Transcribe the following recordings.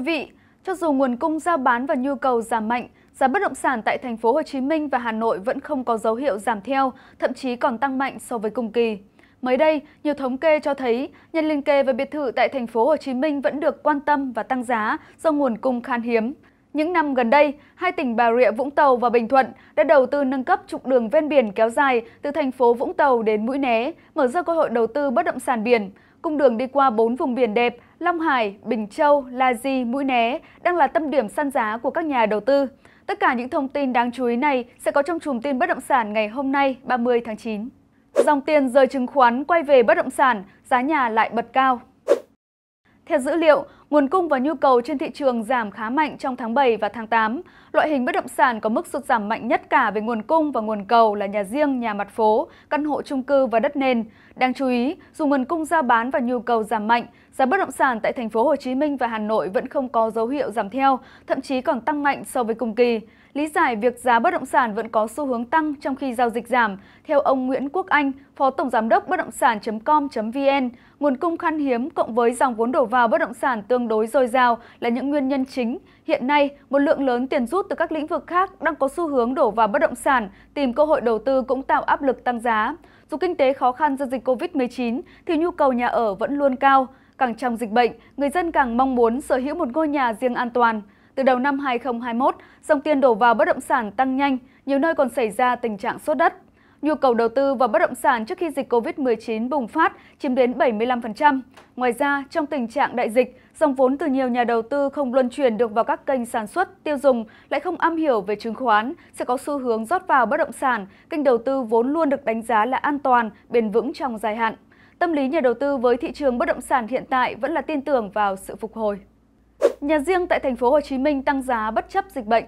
quý vị, cho dù nguồn cung giao bán và nhu cầu giảm mạnh, giá bất động sản tại thành phố Hồ Chí Minh và Hà Nội vẫn không có dấu hiệu giảm theo, thậm chí còn tăng mạnh so với cùng kỳ. Mới đây, nhiều thống kê cho thấy nhân liên kề và biệt thự tại thành phố Hồ Chí Minh vẫn được quan tâm và tăng giá do nguồn cung khan hiếm. Những năm gần đây, hai tỉnh Bà Rịa Vũng Tàu và Bình Thuận đã đầu tư nâng cấp trục đường ven biển kéo dài từ thành phố Vũng Tàu đến Mũi Né, mở ra cơ hội đầu tư bất động sản biển. Cung đường đi qua 4 vùng biển đẹp Long Hải, Bình Châu, La Di, Mũi Né đang là tâm điểm săn giá của các nhà đầu tư. Tất cả những thông tin đáng chú ý này sẽ có trong chùm tin bất động sản ngày hôm nay 30 tháng 9. Dòng tiền rời chứng khoán quay về bất động sản, giá nhà lại bật cao. Theo dữ liệu, Nguồn cung và nhu cầu trên thị trường giảm khá mạnh trong tháng 7 và tháng 8. Loại hình bất động sản có mức sụt giảm mạnh nhất cả về nguồn cung và nguồn cầu là nhà riêng, nhà mặt phố, căn hộ chung cư và đất nền. Đáng chú ý, dù nguồn cung ra bán và nhu cầu giảm mạnh, giá bất động sản tại thành phố Hồ Chí Minh và Hà Nội vẫn không có dấu hiệu giảm theo, thậm chí còn tăng mạnh so với cùng kỳ lý giải việc giá bất động sản vẫn có xu hướng tăng trong khi giao dịch giảm. Theo ông Nguyễn Quốc Anh, Phó Tổng Giám đốc bất động sản.com.vn, nguồn cung khan hiếm cộng với dòng vốn đổ vào bất động sản tương đối dồi dào là những nguyên nhân chính. Hiện nay, một lượng lớn tiền rút từ các lĩnh vực khác đang có xu hướng đổ vào bất động sản, tìm cơ hội đầu tư cũng tạo áp lực tăng giá. Dù kinh tế khó khăn do dịch COVID-19 thì nhu cầu nhà ở vẫn luôn cao. Càng trong dịch bệnh, người dân càng mong muốn sở hữu một ngôi nhà riêng an toàn. Từ đầu năm 2021, dòng tiền đổ vào bất động sản tăng nhanh, nhiều nơi còn xảy ra tình trạng sốt đất. Nhu cầu đầu tư vào bất động sản trước khi dịch COVID-19 bùng phát chiếm đến 75%. Ngoài ra, trong tình trạng đại dịch, dòng vốn từ nhiều nhà đầu tư không luân chuyển được vào các kênh sản xuất, tiêu dùng, lại không am hiểu về chứng khoán, sẽ có xu hướng rót vào bất động sản, kênh đầu tư vốn luôn được đánh giá là an toàn, bền vững trong dài hạn. Tâm lý nhà đầu tư với thị trường bất động sản hiện tại vẫn là tin tưởng vào sự phục hồi. Nhà riêng tại thành phố Hồ Chí Minh tăng giá bất chấp dịch bệnh.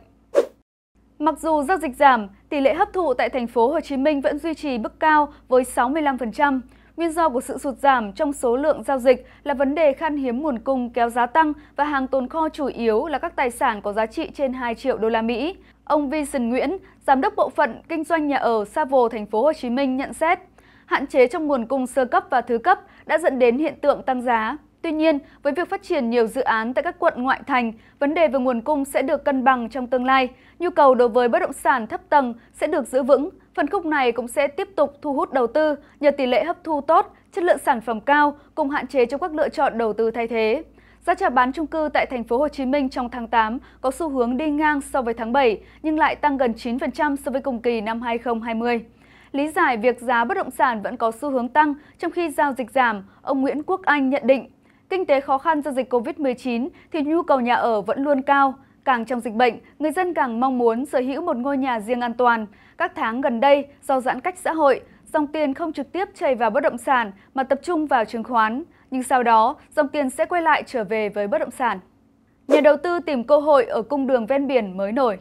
Mặc dù giao dịch giảm, tỷ lệ hấp thụ tại thành phố Hồ Chí Minh vẫn duy trì mức cao với 65%. Nguyên do của sự sụt giảm trong số lượng giao dịch là vấn đề khan hiếm nguồn cung kéo giá tăng và hàng tồn kho chủ yếu là các tài sản có giá trị trên 2 triệu đô la Mỹ. Ông Vincent Nguyễn, giám đốc bộ phận kinh doanh nhà ở Sa Vồ thành phố Hồ Chí Minh nhận xét, hạn chế trong nguồn cung sơ cấp và thứ cấp đã dẫn đến hiện tượng tăng giá. Tuy nhiên, với việc phát triển nhiều dự án tại các quận ngoại thành, vấn đề về nguồn cung sẽ được cân bằng trong tương lai. Nhu cầu đối với bất động sản thấp tầng sẽ được giữ vững. Phân khúc này cũng sẽ tiếp tục thu hút đầu tư nhờ tỷ lệ hấp thu tốt, chất lượng sản phẩm cao cùng hạn chế trong các lựa chọn đầu tư thay thế. Giá chào bán chung cư tại thành phố Hồ Chí Minh trong tháng 8 có xu hướng đi ngang so với tháng 7 nhưng lại tăng gần 9% so với cùng kỳ năm 2020. Lý giải việc giá bất động sản vẫn có xu hướng tăng trong khi giao dịch giảm, ông Nguyễn Quốc Anh nhận định Kinh tế khó khăn do dịch COVID-19 thì nhu cầu nhà ở vẫn luôn cao. Càng trong dịch bệnh, người dân càng mong muốn sở hữu một ngôi nhà riêng an toàn. Các tháng gần đây, do giãn cách xã hội, dòng tiền không trực tiếp chảy vào bất động sản mà tập trung vào chứng khoán. Nhưng sau đó, dòng tiền sẽ quay lại trở về với bất động sản. Nhà đầu tư tìm cơ hội ở cung đường ven biển mới nổi.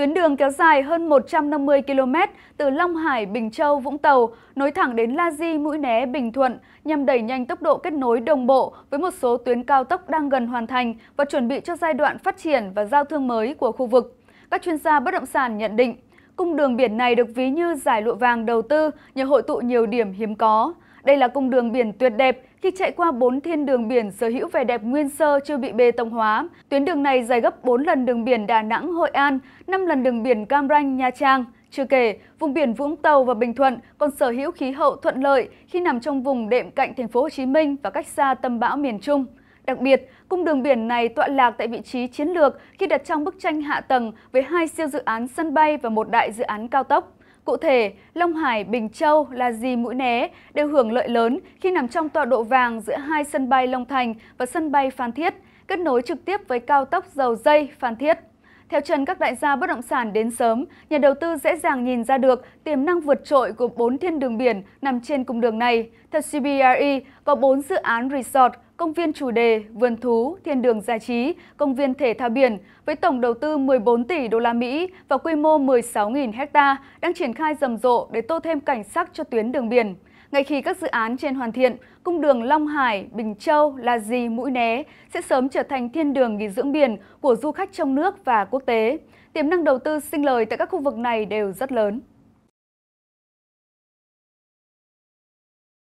Tuyến đường kéo dài hơn 150 km từ Long Hải, Bình Châu, Vũng Tàu nối thẳng đến La Di, Mũi Né, Bình Thuận nhằm đẩy nhanh tốc độ kết nối đồng bộ với một số tuyến cao tốc đang gần hoàn thành và chuẩn bị cho giai đoạn phát triển và giao thương mới của khu vực. Các chuyên gia bất động sản nhận định, cung đường biển này được ví như giải lụa vàng đầu tư nhờ hội tụ nhiều điểm hiếm có. Đây là cung đường biển tuyệt đẹp khi chạy qua 4 thiên đường biển sở hữu vẻ đẹp nguyên sơ chưa bị bê tông hóa. Tuyến đường này dài gấp 4 lần đường biển Đà Nẵng, Hội An, 5 lần đường biển Cam Ranh, Nha Trang. Chưa kể, vùng biển Vũng Tàu và Bình Thuận còn sở hữu khí hậu thuận lợi khi nằm trong vùng đệm cạnh thành phố Hồ Chí Minh và cách xa tâm bão miền Trung. Đặc biệt, cung đường biển này tọa lạc tại vị trí chiến lược khi đặt trong bức tranh hạ tầng với hai siêu dự án sân bay và một đại dự án cao tốc. Cụ thể, Long Hải, Bình Châu, La Di, Mũi Né đều hưởng lợi lớn khi nằm trong tọa độ vàng giữa hai sân bay Long Thành và sân bay Phan Thiết, kết nối trực tiếp với cao tốc dầu dây Phan Thiết. Theo chân các đại gia bất động sản đến sớm, nhà đầu tư dễ dàng nhìn ra được tiềm năng vượt trội của 4 thiên đường biển nằm trên cung đường này. Theo CBRE, có 4 dự án resort, công viên chủ đề, vườn thú, thiên đường giải trí, công viên thể thao biển với tổng đầu tư 14 tỷ đô la Mỹ và quy mô 16.000 hecta đang triển khai rầm rộ để tô thêm cảnh sắc cho tuyến đường biển. Ngay khi các dự án trên hoàn thiện, cung đường Long Hải, Bình Châu, La Di, Mũi Né sẽ sớm trở thành thiên đường nghỉ dưỡng biển của du khách trong nước và quốc tế. Tiềm năng đầu tư sinh lời tại các khu vực này đều rất lớn.